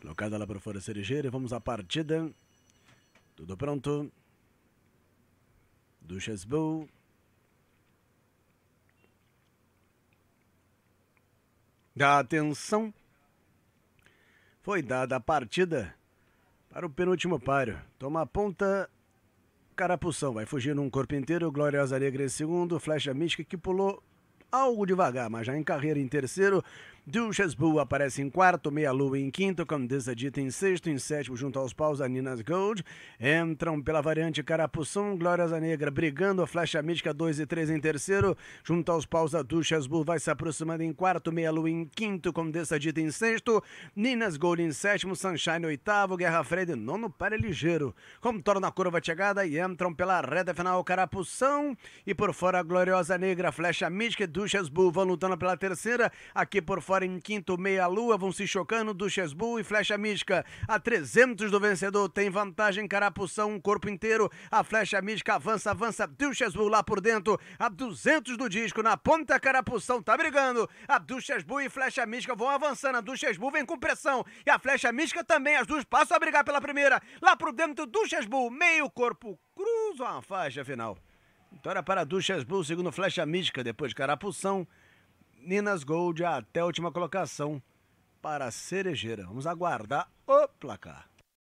Colocada lá para fora Cerejeira e vamos à partida. Tudo pronto. Dá Atenção. Foi dada a partida para o penúltimo páreo. Toma a ponta. Carapução vai fugir num corpo inteiro. Gloriosa Alegre em segundo. Flecha Mística que pulou algo devagar, mas já em carreira em terceiro. Duchas Bull aparece em quarto, Meia Lua em quinto, Condessa Dita em sexto, em sétimo, junto aos paus, Aninas Gold. Entram pela variante Carapução, Glórias Negra brigando, a Flecha Mítica 2 e 3 em terceiro, junto aos paus, a Duchas Bull vai se aproximando em quarto, Meia Lua em quinto, Condessa Dita em sexto, Ninas Gold em sétimo, Sunshine oitavo, Guerra Fred nono, para ligeiro. torna a curva de chegada e entram pela reta final, Carapução. E por fora, Gloriosa Negra, Flecha Mítica e Duchas Bull vão lutando pela terceira, aqui por fora agora em quinto meia-lua vão se chocando do Chesbu e Flecha Mística. A 300 do vencedor tem vantagem Carapução, corpo inteiro. A Flecha Mística avança, avança, do Chesbu lá por dentro. A 200 do disco, na ponta Carapução tá brigando. A do Chesbu e Flecha Mística vão avançando. A do Chesbu vem com pressão e a Flecha Mística também. As duas passam a brigar pela primeira. Lá por dentro do Chesbu, meio corpo, cruzam a faixa final. Vitória para Duchas Blue, segundo Flecha Mística, depois Carapução, Minas Gold até a última colocação para a Cerejeira. Vamos aguardar o placar.